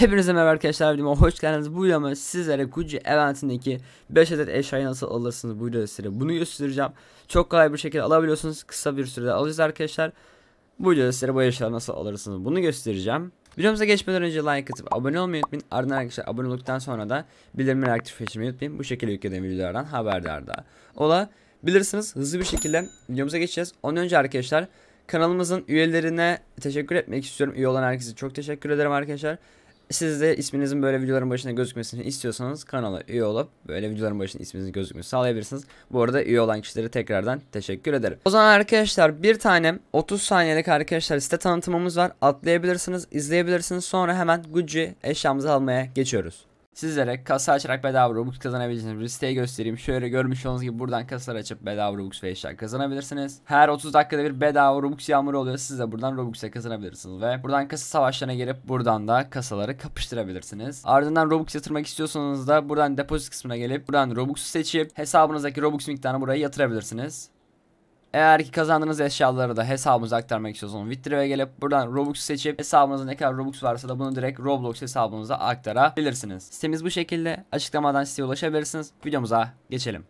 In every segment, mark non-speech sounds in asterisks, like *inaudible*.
Hepinize merhaba arkadaşlar videoma hoş geldiniz. Bu videoma sizlere Gucci eventindeki 5 adet eşyayı nasıl alırsınız bu videoda size bunu göstereceğim. Çok kolay bir şekilde alabiliyorsunuz. Kısa bir sürede alacağız arkadaşlar. Bu videoda size bu eşyaları nasıl alırsınız bunu göstereceğim. Videomuza geçmeden önce like atıp abone olmayı unutmayın. Ardından arkadaşlar abone olduktan sonra da bildirimleri aktif etmeyi unutmayın. Bu şekilde yüklediğim videolardan haberdar da olabilirsiniz. Hızlı bir şekilde videomuza geçeceğiz. Ondan önce arkadaşlar kanalımızın üyelerine teşekkür etmek istiyorum. Üye olan herkese çok teşekkür ederim arkadaşlar. Siz de isminizin böyle videoların başına gözükmesini istiyorsanız kanala üye olup böyle videoların başına isminizin gözükmesini sağlayabilirsiniz. Bu arada üye olan kişilere tekrardan teşekkür ederim. O zaman arkadaşlar bir tane 30 saniyelik arkadaşlar site tanıtımımız var. Atlayabilirsiniz, izleyebilirsiniz. Sonra hemen Gucci eşyamızı almaya geçiyoruz. Sizlere kasa açarak bedava Robux kazanabileceğiniz bir siteyi göstereyim. Şöyle görmüş olduğunuz gibi buradan kasalar açıp bedava Robux ve eşya kazanabilirsiniz. Her 30 dakikada bir bedava Robux yağmuru oluyor. Siz de buradan Robux'a kazanabilirsiniz ve buradan kasa savaşlarına gelip buradan da kasaları kapıştırabilirsiniz. Ardından Robux yatırmak istiyorsanız da buradan depozit kısmına gelip buradan Robux'u seçip hesabınızdaki Robux miktarını buraya yatırabilirsiniz. Eğer ki kazandığınız eşyaları da hesabınıza aktarmak istiyorsanız Withdraw'a gelip buradan Robux seçip hesabınızda ne kadar Robux varsa da bunu direkt Roblox hesabınıza aktarabilirsiniz. Sitemiz bu şekilde. Açıklamadan siteye ulaşabilirsiniz. Videomuza geçelim.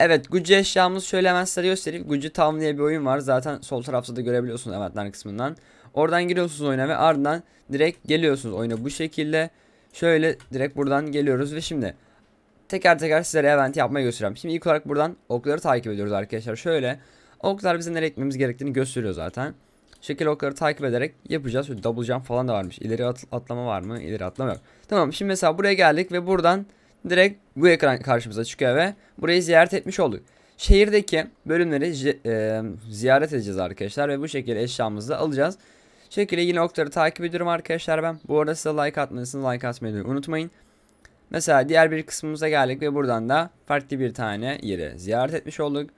Evet Gucci eşyamız şöyle hemen size göstereyim. Gucci Town diye bir oyun var. Zaten sol tarafta da görebiliyorsunuz evetler kısmından. Oradan giriyorsunuz oyuna ve ardından direkt geliyorsunuz oyuna bu şekilde. Şöyle direkt buradan geliyoruz ve şimdi teker teker sizlere event yapmayı göstereceğim. Şimdi ilk olarak buradan okları takip ediyoruz arkadaşlar. Şöyle Oklar bize nereye gitmemiz gerektiğini gösteriyor zaten. Şekil okları takip ederek yapacağız. Şöyle double jump falan da varmış. İleri at atlama var mı? İleri atlama yok. Tamam şimdi mesela buraya geldik ve buradan direkt bu ekran karşımıza çıkıyor ve burayı ziyaret etmiş olduk. Şehirdeki bölümleri e, ziyaret edeceğiz arkadaşlar ve bu şekilde eşyamızı da alacağız. Şekilde yine okları takip ediyorum arkadaşlar ben. Bu arada size like atmanızı like atmayı unutmayın. Mesela diğer bir kısmımıza geldik ve buradan da farklı bir tane yeri ziyaret etmiş olduk.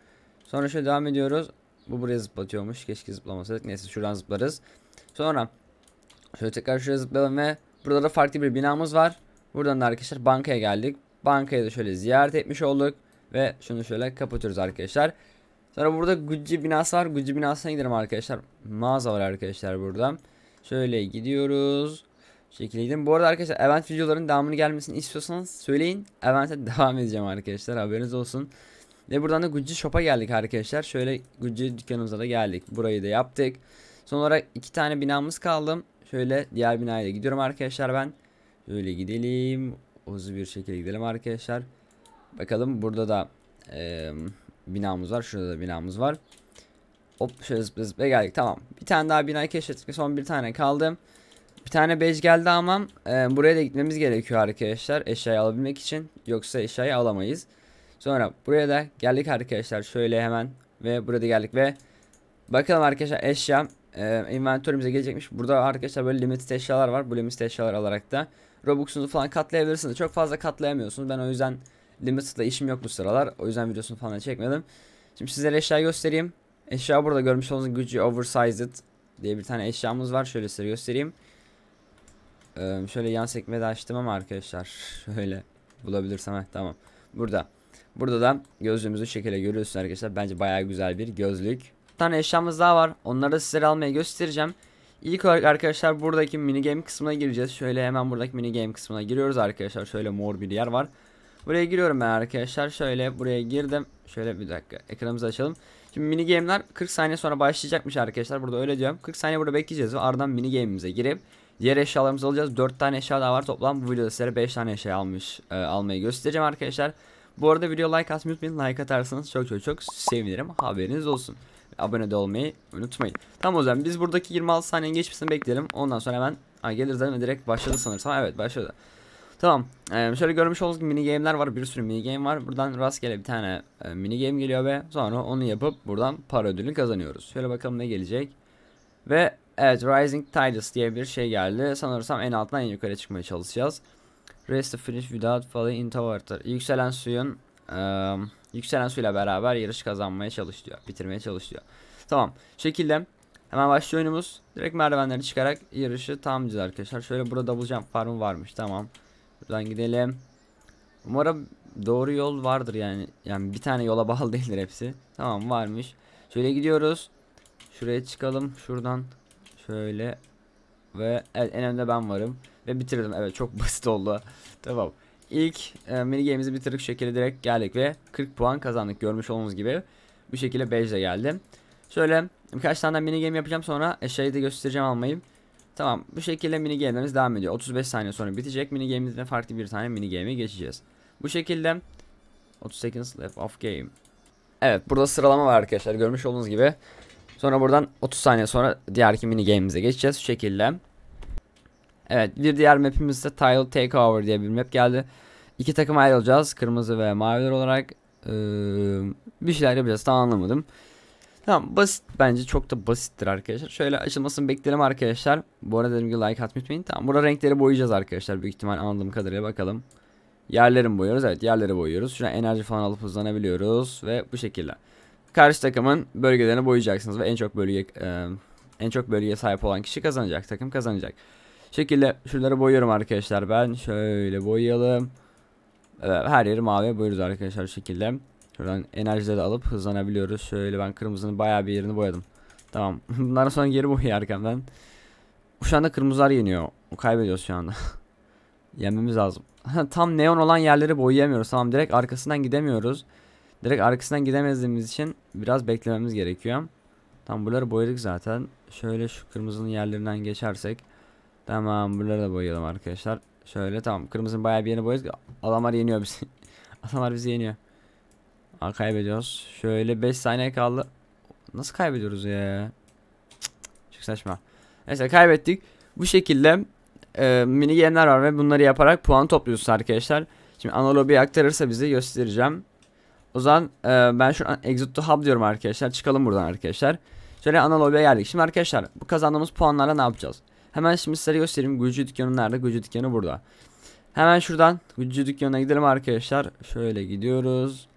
Sonra şöyle devam ediyoruz. Bu buraya zıplatıyormuş. Keşke zıplamasaydık. Neyse şuradan zıplarız. Sonra şöyle tekrar şuraya zıplayalım ve burada da farklı bir binamız var. Buradan da arkadaşlar bankaya geldik. Bankayı da şöyle ziyaret etmiş olduk. Ve şunu şöyle kapatıyoruz arkadaşlar. Sonra burada Gucci binası var. Gucci binasına gidelim arkadaşlar. Mağaza var arkadaşlar burada. Şöyle gidiyoruz. Şekildeydim. Bu arada arkadaşlar event videoların devamını gelmesini istiyorsanız söyleyin. Event'e *laughs* devam edeceğim arkadaşlar. Haberiniz olsun. Ve buradan da Gucci Shop'a geldik arkadaşlar. Şöyle Gucci dükkanımıza da geldik. Burayı da yaptık. Son olarak iki tane binamız kaldı. Şöyle diğer binaya da gidiyorum arkadaşlar ben. Şöyle gidelim. Hızlı bir şekilde gidelim arkadaşlar. Bakalım burada da e, binamız var. Şurada da binamız var. Hop şöyle zıpla zıpla geldik. Tamam. Bir tane daha binayı keşfettik. Son bir tane kaldım. Bir tane bej geldi ama e, buraya da gitmemiz gerekiyor arkadaşlar. Eşyayı alabilmek için. Yoksa eşyayı alamayız. Sonra buraya da geldik arkadaşlar. Şöyle hemen ve burada geldik ve bakalım arkadaşlar eşya e, inventörümüze gelecekmiş. Burada arkadaşlar böyle limited eşyalar var. Bu limited eşyalar alarak da Robux'unuzu falan katlayabilirsiniz. Çok fazla katlayamıyorsunuz. Ben o yüzden limited'la işim yok bu sıralar. O yüzden videosunu falan çekmedim. Şimdi sizlere eşya göstereyim. Eşya burada görmüş olduğunuz Gucci Oversized diye bir tane eşyamız var. Şöyle size göstereyim. Ee, şöyle yan sekmede açtım ama arkadaşlar. Şöyle bulabilirsem. Heh, tamam. Burada. Burada da gözlüğümüzü şekilde görüyorsunuz arkadaşlar. Bence baya güzel bir gözlük. Bir tane eşyamız daha var. Onları da sizlere almaya göstereceğim. İlk olarak arkadaşlar buradaki mini game kısmına gireceğiz. Şöyle hemen buradaki mini game kısmına giriyoruz arkadaşlar. Şöyle mor bir yer var. Buraya giriyorum ben arkadaşlar. Şöyle buraya girdim. Şöyle bir dakika ekranımızı açalım. Şimdi mini game'ler 40 saniye sonra başlayacakmış arkadaşlar. Burada öyle diyorum. 40 saniye burada bekleyeceğiz ve ardından mini game'imize girip diğer eşyalarımızı alacağız. 4 tane eşya daha var toplam. Bu videoda sizlere 5 tane eşya almış e, almayı göstereceğim arkadaşlar. Bu arada video like atmayı unutmayın. Like atarsanız çok çok çok sevinirim. Haberiniz olsun. Abone de olmayı unutmayın. Tamam o zaman biz buradaki 26 saniyenin geçmesini bekleyelim. Ondan sonra hemen ha, geliriz dedim direkt başladı sanırsam. Evet başladı. Tamam. Ee, şöyle görmüş olduğunuz gibi mini game'ler var. Bir sürü mini game var. Buradan rastgele bir tane e, mini game geliyor ve sonra onu yapıp buradan para ödülünü kazanıyoruz. Şöyle bakalım ne gelecek. Ve evet Rising Tides diye bir şey geldi. Sanırsam en alttan en yukarı çıkmaya çalışacağız. Race the finish without falling into water. Yükselen suyun e, yükselen suyla beraber yarış kazanmaya çalışıyor, Bitirmeye çalışıyor. diyor. Tamam. Şekilde hemen başlıyor oyunumuz. Direkt merdivenleri çıkarak yarışı tamamlayacağız arkadaşlar. Şöyle burada double jump farmı varmış. Tamam. Buradan gidelim. Umarım doğru yol vardır yani. Yani bir tane yola *laughs* bağlı değildir hepsi. Tamam varmış. Şöyle gidiyoruz. Şuraya çıkalım. Şuradan şöyle ve evet, en önde ben varım. Ve bitirdim. Evet çok *laughs* basit oldu. tamam. İlk e, mini game'imizi bitirdik. şekilde direkt geldik ve 40 puan kazandık. Görmüş olduğunuz gibi. Bu şekilde badge geldim. Şöyle birkaç tane mini game yapacağım sonra şeyi de göstereceğim almayı. Tamam bu şekilde mini game'lerimiz devam ediyor. 35 saniye sonra bitecek. Mini game'imizde farklı bir tane mini game'e geçeceğiz. Bu şekilde 30 seconds left of game. Evet burada sıralama var arkadaşlar görmüş olduğunuz gibi. Sonra buradan 30 saniye sonra diğer iki mini game'imize geçeceğiz şu şekilde. Evet bir diğer mapimiz de Tile Takeover diye bir map geldi. İki takım ayrılacağız. Kırmızı ve maviler olarak. Ee, bir şeyler yapacağız. Tam anlamadım. Tamam basit bence çok da basittir arkadaşlar. Şöyle açılmasını bekleyelim arkadaşlar. Bu arada dediğim gibi like atmayın unutmayın. Tamam burada renkleri boyayacağız arkadaşlar. Büyük ihtimal anladığım kadarıyla bakalım. Yerlerini boyuyoruz. Evet yerleri boyuyoruz. Şuna enerji falan alıp hızlanabiliyoruz. Ve bu şekilde. Karşı takımın bölgelerini boyayacaksınız. Ve en çok bölge... E, en çok bölgeye sahip olan kişi kazanacak. Takım kazanacak şekilde şunları boyuyorum arkadaşlar ben. Şöyle boyayalım. Evet, her yeri maviye boyuyoruz arkadaşlar şu şekilde. Şuradan enerjileri alıp hızlanabiliyoruz. Şöyle ben kırmızının bayağı bir yerini boyadım. Tamam. *laughs* bunların sonra geri boyayarken ben Şu anda kırmızılar yeniyor. Kaybediyoruz şu anda. *laughs* Yenmemiz lazım. *laughs* Tam neon olan yerleri boyayamıyoruz. Tamam direkt arkasından gidemiyoruz. Direkt arkasından gidemediğimiz için biraz beklememiz gerekiyor. Tam buraları boyadık zaten. Şöyle şu kırmızının yerlerinden geçersek. Tamam buraları da boyayalım arkadaşlar. Şöyle tamam. Kırmızının bayağı bir yeni boyuyoruz. Adamlar yeniyor bizi. Adamlar *laughs* bizi yeniyor. Aa, kaybediyoruz. Şöyle 5 saniye kaldı. Nasıl kaybediyoruz ya? Cık, çok saçma. Neyse kaybettik. Bu şekilde e, mini game'ler var ve bunları yaparak puan topluyoruz arkadaşlar. Şimdi analogi aktarırsa bizi göstereceğim. O zaman e, ben şu an exit to hub diyorum arkadaşlar. Çıkalım buradan arkadaşlar. Şöyle analobiye geldik. Şimdi arkadaşlar bu kazandığımız puanlarla ne yapacağız? Hemen şimdi sizlere göstereyim. Gülcü dükkanı nerede? Gülcü dükkanı burada. Hemen şuradan Gülcü dükkanına gidelim arkadaşlar. Şöyle gidiyoruz.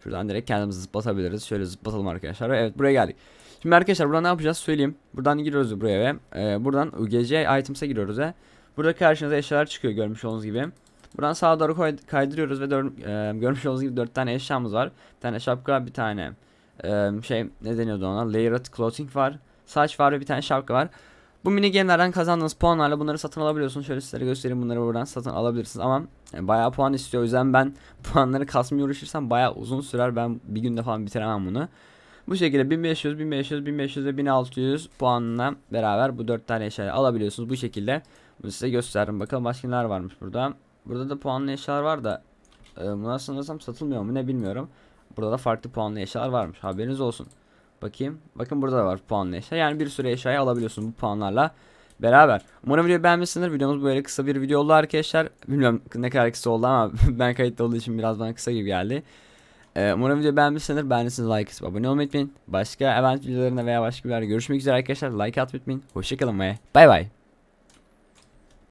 Şuradan direkt kendimizi zıplatabiliriz. Şöyle zıplatalım arkadaşlar. Evet buraya geldik. Şimdi arkadaşlar burada ne yapacağız söyleyeyim. Buradan giriyoruz buraya ve e, buradan UGC items'e giriyoruz e. burada karşınıza eşyalar çıkıyor görmüş olduğunuz gibi. Buradan sağa doğru kaydırıyoruz ve dör, e, görmüş olduğunuz gibi 4 tane eşyamız var. Bir tane şapka, bir tane e, şey ne deniyordu ona? Layered clothing var. Saç var ve bir tane şapka var. Bu mini game'lerden kazandığınız puanlarla bunları satın alabiliyorsunuz. Şöyle size göstereyim bunları buradan satın alabilirsiniz ama yani e, bayağı puan istiyor. O yüzden ben *laughs* puanları kasmaya uğraşırsam bayağı uzun sürer. Ben bir günde falan bitiremem bunu. Bu şekilde 1500, 1500, 1500 ve 1600 puanla beraber bu 4 tane eşya alabiliyorsunuz. Bu şekilde bunu size gösterdim. Bakalım başka neler varmış burada. Burada da puanlı eşyalar var da e, buna sanırsam satılmıyor mu ne bilmiyorum. Burada da farklı puanlı eşyalar varmış. Haberiniz olsun. Bakayım. Bakın burada da var puanlı eşya. Yani bir sürü eşyayı alabiliyorsun bu puanlarla beraber. Umarım videoyu beğenmişsinizdir. Videomuz böyle kısa bir video oldu arkadaşlar. Bilmiyorum ne kadar kısa oldu ama *laughs* ben kayıtlı olduğu için biraz bana kısa gibi geldi. Ee, umarım videoyu beğenmişsinizdir. Beğendiyseniz like atıp abone olmayı unutmayın. Başka event videolarında veya başka bir yerde görüşmek üzere arkadaşlar. Like atmayı unutmayın. Hoşçakalın ve bay bay.